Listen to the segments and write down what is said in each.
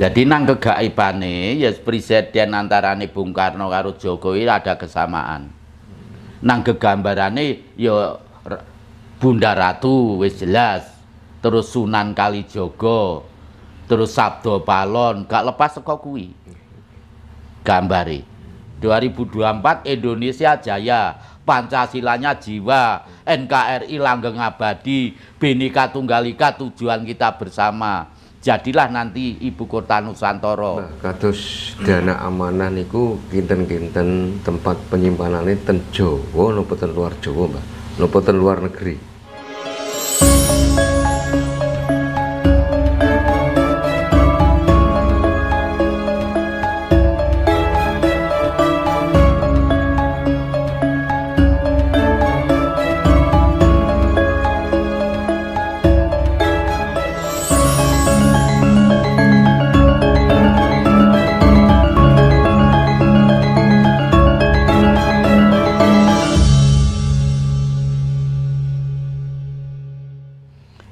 Jadi nang kegaibane ya presiden antarane Bung Karno karo Jokowi ada kesamaan. Nang kegambarane ya Bunda Ratu wis jelas. Terus Sunan Kalijogo, terus Sabdo Palon, gak lepas saka kuwi. 2024 Indonesia jaya, Pancasilanya jiwa, NKRI langgeng abadi, Bhinneka Tunggal Ika tujuan kita bersama jadilah nanti ibu kota Nusantara. Nah, kados dana amanah niku kinten-kinten tempat penyimpanannya ten Jawa nopo luar jowo, Mbak. Nopo luar negeri.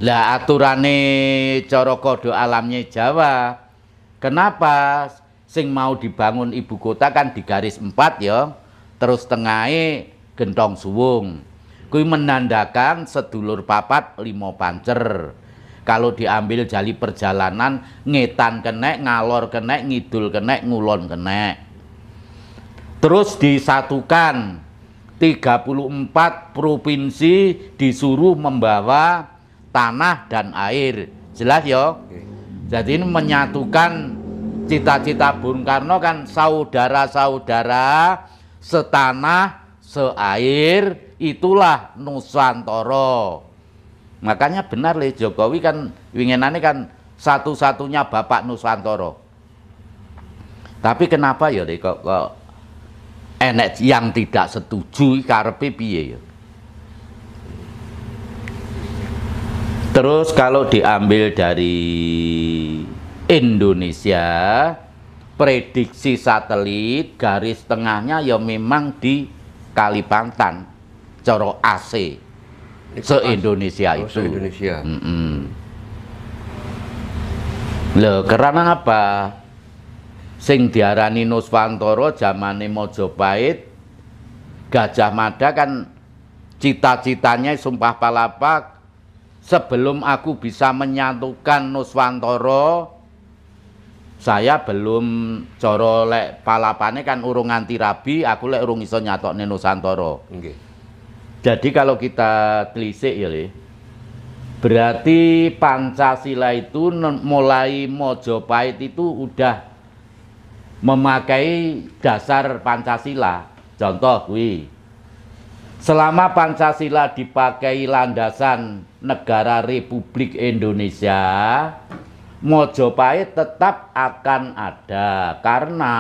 Lah aturane cara kode alamnya Jawa. Kenapa sing mau dibangun ibu kota kan di garis empat ya. Terus tengahnya gentong suwung. Kui menandakan sedulur papat limo pancer. Kalau diambil jali perjalanan ngetan kenek, ngalor kenek, ngidul kenek, ngulon kenek. Terus disatukan 34 provinsi disuruh membawa tanah dan air. Jelas yo. Ya? Jadi ini menyatukan cita-cita Bung Karno kan saudara-saudara setanah, seair, itulah Nusantara. Makanya benar Le Jokowi kan winginannya kan satu-satunya Bapak Nusantara. Tapi kenapa ya kok, kok enek yang tidak setuju karepe piye ya? Terus kalau diambil dari Indonesia, prediksi satelit garis tengahnya ya memang di Kalimantan, coro AC, se-Indonesia oh, itu. Se-Indonesia. Mm -mm. Loh, karena apa? Sing diarani Nuswantoro zamane Mojopahit, Gajah Mada kan cita-citanya Sumpah Palapa sebelum aku bisa menyatukan Nuswantoro saya belum coro lek palapane kan urung anti rabi aku lek urung iso nyatokne Nusantoro okay. jadi kalau kita telisik ya berarti Pancasila itu mulai Mojopahit itu udah memakai dasar Pancasila contoh wi selama Pancasila dipakai landasan negara Republik Indonesia Mojopahit tetap akan ada karena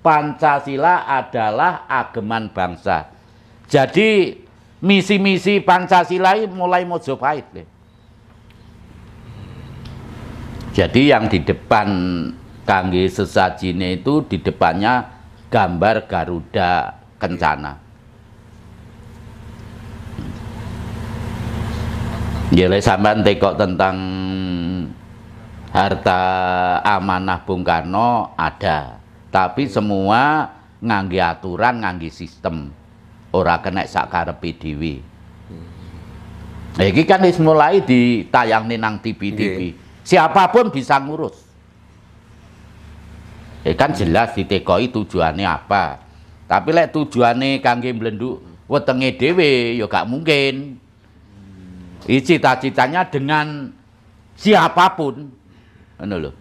Pancasila adalah ageman bangsa. Jadi misi-misi Pancasila mulai Mojopahit. Jadi yang di depan Kangge Sesajine itu di depannya gambar Garuda Kencana. Jelek sampean tekok tentang harta amanah Bung Karno ada, tapi semua ngangge aturan, ngangge sistem. Ora kena sakar PDW. dhewe. Iki kan wis mulai ditayang nang TV-TV. Siapapun bisa ngurus. Ya kan jelas ditekoi tujuannya apa. Tapi lek tujuannya kangge blenduk wetenge dhewe ya gak mungkin cita-citanya dengan siapapun anu loh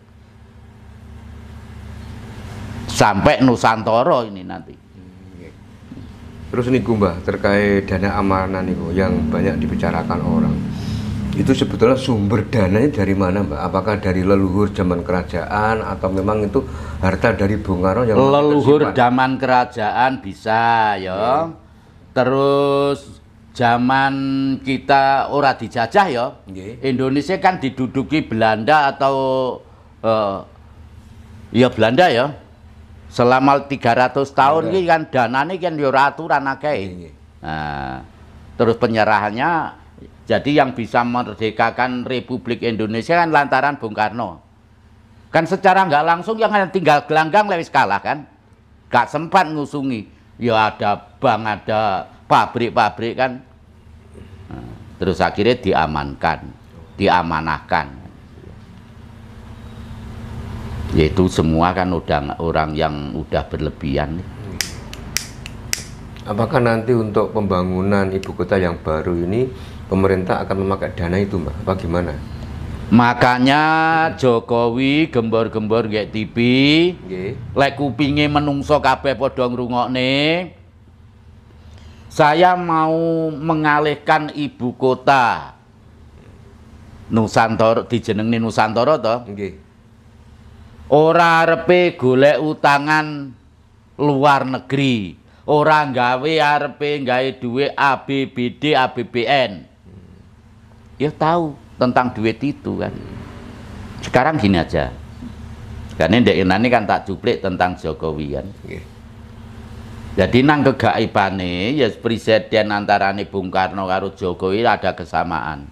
sampai Nusantara ini nanti terus ini Mbah terkait dana amanah nih yang banyak dibicarakan orang itu sebetulnya sumber dananya dari mana Mbak? Apakah dari leluhur zaman kerajaan atau memang itu harta dari Bung Karno yang leluhur zaman kerajaan bisa ya. Hmm. Terus zaman kita ora dijajah ya. Yeah. Indonesia kan diduduki Belanda atau uh, ya Belanda ya. Selama 300 tahun ini kan danane kan yo ya aturan akeh. Nah, terus penyerahannya jadi yang bisa merdekakan Republik Indonesia kan lantaran Bung Karno. Kan secara nggak langsung yang tinggal gelanggang lewis kalah kan. Gak sempat ngusungi. Ya ada bank, ada pabrik-pabrik kan terus akhirnya diamankan diamanahkan yaitu semua kan udah orang yang udah berlebihan apakah nanti untuk pembangunan ibu kota yang baru ini pemerintah akan memakai dana itu mbak apa gimana makanya Jokowi gembor-gembor kayak -gembor TV okay. lek kupingnya menungso kabeh rungok nih saya mau mengalihkan ibu kota Nusantara dijenengi Nusantara to orang ora arepe golek utangan luar negeri orang gawe arepe gawe duwe ABBD ABBN ya tahu tentang duit itu kan sekarang gini aja karena ini kan tak cuplik tentang Jokowi kan okay. Jadi nang kegaibane ya presiden antarane Bung Karno karo Jokowi ada kesamaan.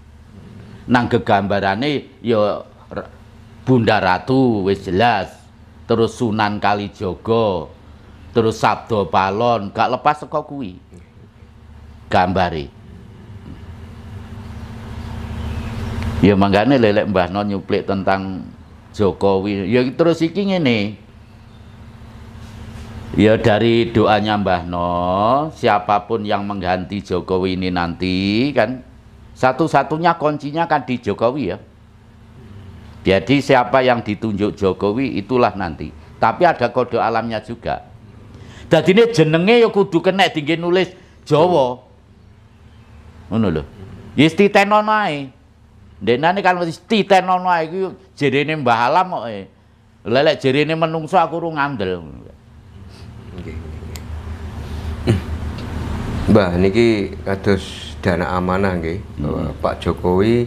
Nang kegambarane ya Bunda Ratu wis jelas. Terus Sunan Kalijogo, terus Sabdo Palon, gak lepas saka kuwi. Gambare. Ya mangkane lelek Mbah Non nyuplik tentang Jokowi. Ya terus iki ngene. Ya dari doanya Mbah No, siapapun yang mengganti Jokowi ini nanti kan satu-satunya kuncinya kan di Jokowi ya. Jadi siapa yang ditunjuk Jokowi itulah nanti. Tapi ada kode alamnya juga. Jadi ini jenenge ya kudu kena tinggi nulis Jawa. Ngono lho. Yes ya, titeno nae. Denane kan mesti titeno nae iku jerene Mbah Alam kok. Eh. Lelek jerene menungso aku ru ngandel. Mbah niki kados dana amanah nggih hmm. Pak Jokowi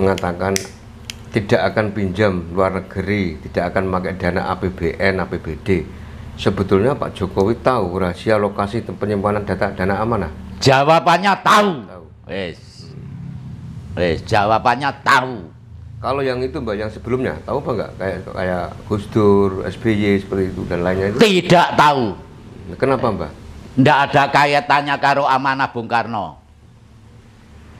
mengatakan tidak akan pinjam luar negeri, tidak akan pakai dana APBN, APBD. Sebetulnya Pak Jokowi tahu rahasia lokasi penyimpanan data dana amanah. Jawabannya tahu. tahu. Yes. Yes, jawabannya tahu. Kalau yang itu Mbak yang sebelumnya tahu apa enggak kayak kayak Gus Dur, SBY seperti itu dan lainnya itu? Tidak tahu. Nah, kenapa Mbak? Tidak ada kaitannya karo amanah Bung Karno.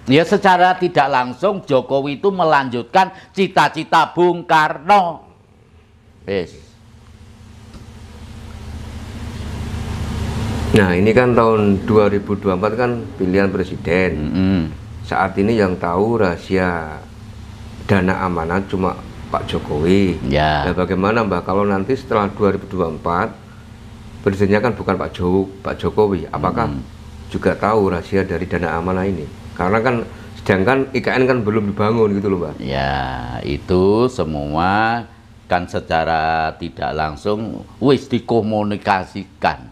Ya secara tidak langsung Jokowi itu melanjutkan cita-cita Bung Karno. Yes. Nah ini kan tahun 2024 kan pilihan presiden. Mm -hmm. Saat ini yang tahu rahasia dana amanah cuma Pak Jokowi. Ya. Yeah. Nah bagaimana Mbak kalau nanti setelah 2024 presidennya kan bukan Pak Joko, Pak Jokowi. Apakah hmm. juga tahu rahasia dari dana amanah ini? Karena kan sedangkan IKN kan belum dibangun gitu loh, Pak. Ya, itu semua kan secara tidak langsung wis dikomunikasikan.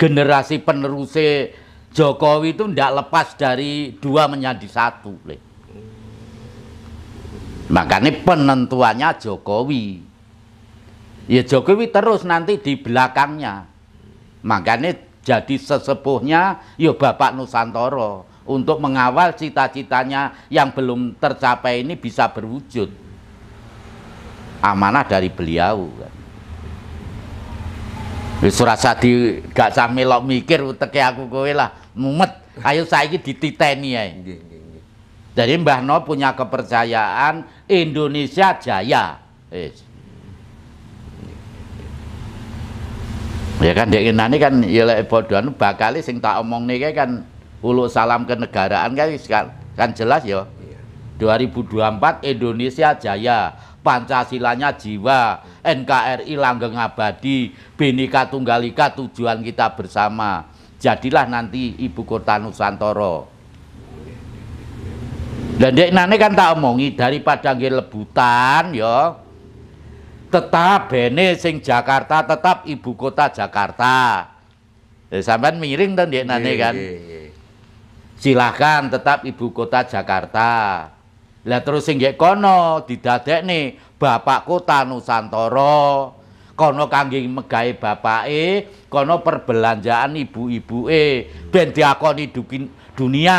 Generasi penerus Jokowi itu tidak lepas dari dua menjadi satu. Le. Makanya penentuannya Jokowi. Ya Jokowi terus nanti di belakangnya. Makanya jadi sesepuhnya yo ya Bapak Nusantoro untuk mengawal cita-citanya yang belum tercapai ini bisa berwujud. Amanah dari beliau kan. Wis ora gak sah melok mikir uteke aku kowe lah mumet. Ayo saiki dititeni ae. Nggih, Jadi Mbah No punya kepercayaan Indonesia jaya. ya kan dek nani kan yelek ya bodohan anu bakal sing tak omong nih kan ulu salam kenegaraan kan kan jelas ya 2024 iya. Indonesia jaya Pancasilanya jiwa NKRI langgeng abadi Bhinneka Tunggal Ika tujuan kita bersama jadilah nanti ibu kota Nusantara dan dek nane kan tak omongi daripada nggih yo. ya tetap bene sing Jakarta tetap ibu kota Jakarta. Ya, sampean miring dia nanti iya, kan. Iya, iya. Silahkan tetap ibu kota Jakarta. Lah terus sing nggih kono nih Bapak Kota Nusantara. Kono kangge bapak e kono perbelanjaan ibu ibu e benti ben diakoni dunia.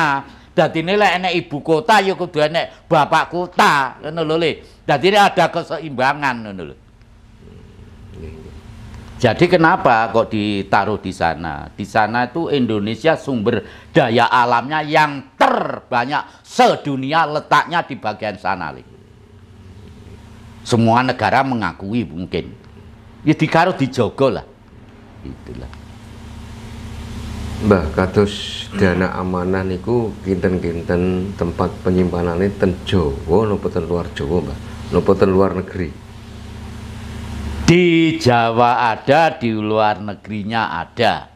Dadine nilai enek ibu kota yuk ya kudu enek bapak kota, ngono lho le. ada keseimbangan ngono jadi kenapa kok ditaruh di sana? Di sana itu Indonesia sumber daya alamnya yang terbanyak sedunia letaknya di bagian sana. Li. Semua negara mengakui mungkin. Ya dikaruh dijogo lah. Itulah. Mbah kados dana amanah niku kinten-kinten tempat penyimpanan ini ten Jawa nopo luar Jawa Mbah nopo luar negeri di Jawa ada, di luar negerinya ada.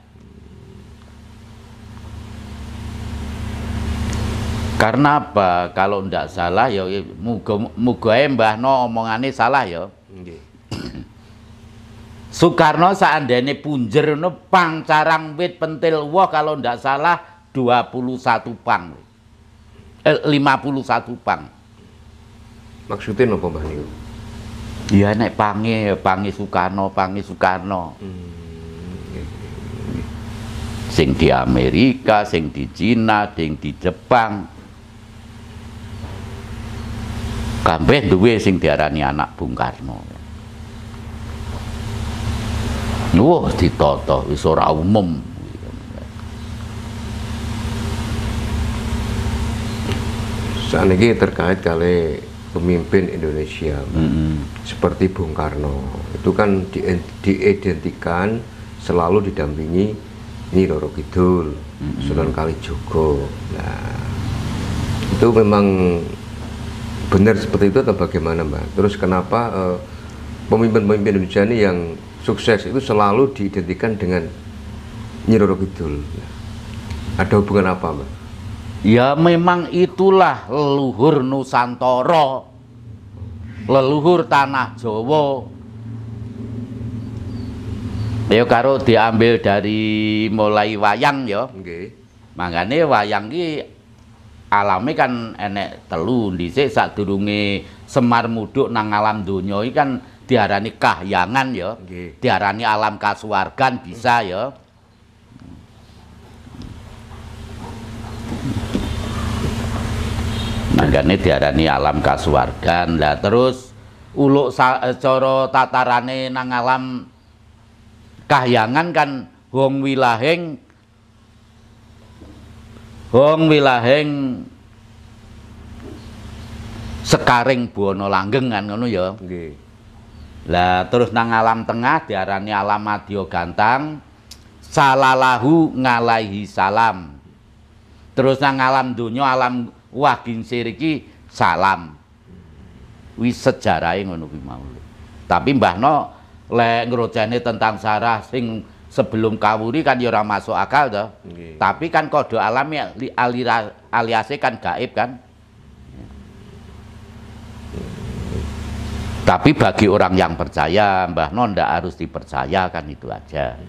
Karena apa? Kalau tidak salah ya mugo ya, mugo embah No omongane salah ya. Soekarno seandainya punjer no pang carang wit pentil wah kalau ndak salah 21 pang. Eh, 51 pang. Maksudnya apa Mbah niku? Ya naik pange pange Soekarno, pange Soekarno, Hmm. Sing di Amerika, sing di Cina, sing di Jepang. Kabeh duwe sing diarani anak Bung Karno. Wah ditoto, wis ora umum. Saat ini terkait kali pemimpin Indonesia hmm. seperti Bung Karno itu kan diidentikan selalu didampingi Nyi Roro Kidul, hmm. Sunan Kalijogo. Nah, itu memang benar seperti itu atau bagaimana, Mbak? Terus kenapa eh, pemimpin-pemimpin uh, Indonesia ini yang sukses itu selalu diidentikan dengan Nyi Roro Kidul? Nah, ada hubungan apa, Mbak? Ya memang itulah leluhur Nusantara. Leluhur tanah Jawa. Ya karo diambil dari mulai wayang ya. Nggih. Mangane wayang ki alami kan enek telu dhisik sadurunge Semar mudhuk nang alam donya iki kan diarani kahyangan ya. Nggih. Okay. Diarani alam kasuwargan bisa ya. Makanya diarani alam kasuwargan. Lah terus uluk eh, coro tatarane nang alam kahyangan kan wong wilaheng, wong wilaheng, sekaring buono langgeng kan ngono ya. Lah terus nang alam tengah diarani alam madya gantang salalahu ngalaihi salam. Terus nang alam dunyo alam wah ginsir iki salam wis sejarahe ngono kuwi mau tapi Mbah No lek ngrojane tentang Sarah sing sebelum kawuri kan ya masuk akal toh okay. tapi kan kode alami ya, alira aliase kan gaib kan Tapi bagi orang yang percaya, Mbah No ndak harus dipercaya kan itu aja.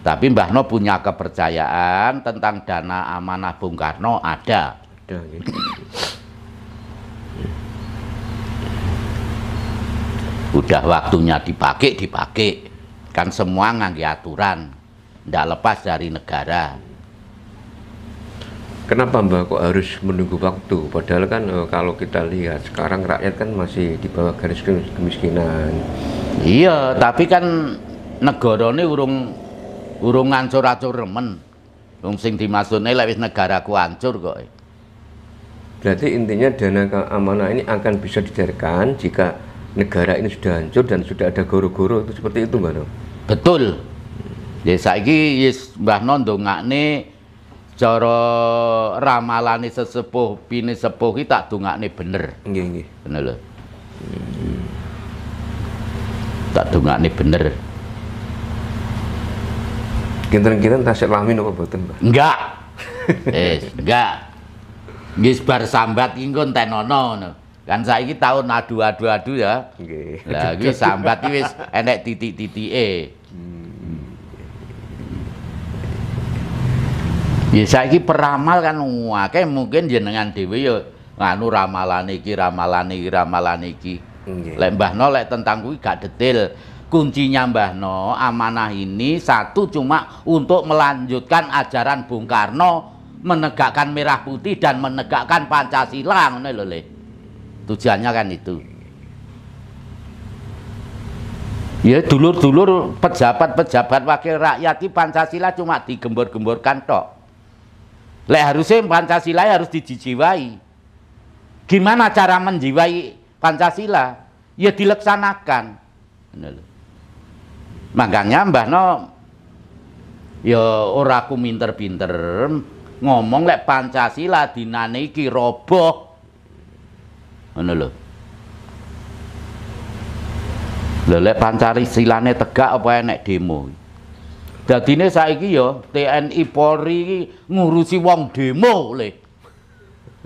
Tapi Mbah No punya kepercayaan tentang dana amanah Bung Karno ada ada gitu udah waktunya dipakai dipakai kan semua ngangge aturan tidak lepas dari negara kenapa mbak kok harus menunggu waktu padahal kan eh, kalau kita lihat sekarang rakyat kan masih di bawah garis kemiskinan iya tapi kan negara ini urung urung ngancur ancur remen wong sing dimaksudnya Negara negaraku hancur kok Berarti intinya dana amanah ini akan bisa dicairkan jika negara ini sudah hancur dan sudah ada goro-goro itu seperti itu, Mbak Nong. Betul. Ya saiki yes, Mbah Nong dongakne cara ramalane sesepuh pine sepuh iki tak dongakne bener. Nggih, nggih. Bener lho. Hmm. Tak dongakne bener. Kinten-kinten tasik lamin apa boten, Mbah? Enggak. eh, enggak. Nggih bar sambat iki tenono no. Kan ini tahu adu-adu-adu ya. Nggih. sambat ini wis enek titik e. Hmm. Ya ini peramal kan kayak mungkin jenengan Dewi ya nganu ramalan iki ramalan iki ramalan iki. okay. lembah No lek tentang kuwi gak detail. kuncinya Mbah No amanah ini satu cuma untuk melanjutkan ajaran Bung Karno menegakkan merah putih dan menegakkan Pancasila ngono Tujuannya kan itu. Ya dulur-dulur pejabat-pejabat wakil rakyat di Pancasila cuma digembor-gemborkan tok. Lek harusnya Pancasila ya harus dijiwai. Gimana cara menjiwai Pancasila? Ya dilaksanakan. Makanya Mbah No ya orang aku minter pinter ngomong lek Pancasila dinane iki roboh. Ngono lho. Lha lek Pancasilane tegak apa enek demo. Dadine saiki ya TNI Polri ngurusi wong demo le.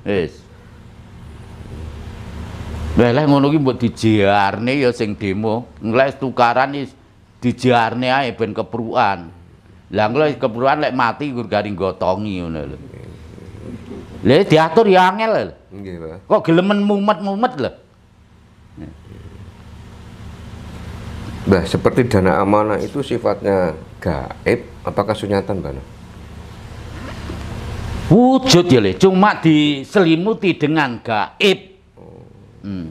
Wis. Lha ngono ki mbok dijarne ya sing demo, lek tukaran dijarne ae ben keprukan. Lah engko keperluan lek mati nggur garing gotongi ngono lho. Lha diatur ya angel lho. Nggih, Pak. Kok gelemen mumet-mumet lho. Nah, seperti dana amanah itu sifatnya gaib apakah sunyatan, Mbak? Wujud ya, Le. Cuma diselimuti dengan gaib. Hmm.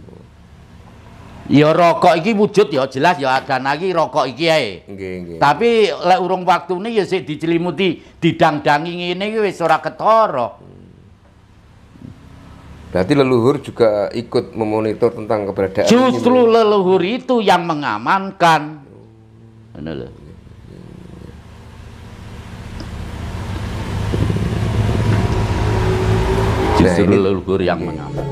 Ya rokok iki wujud ya jelas ya adan lagi rokok iki ae. Nggih nggih. Tapi lek urung waktune ya sik dicelimuti, didangdangi ngene iki wis ora ketara. Berarti leluhur juga ikut memonitor tentang keberadaan Justru ini. leluhur itu yang mengamankan. Ngono lho. Nah, Justru leluhur yang mengamankan.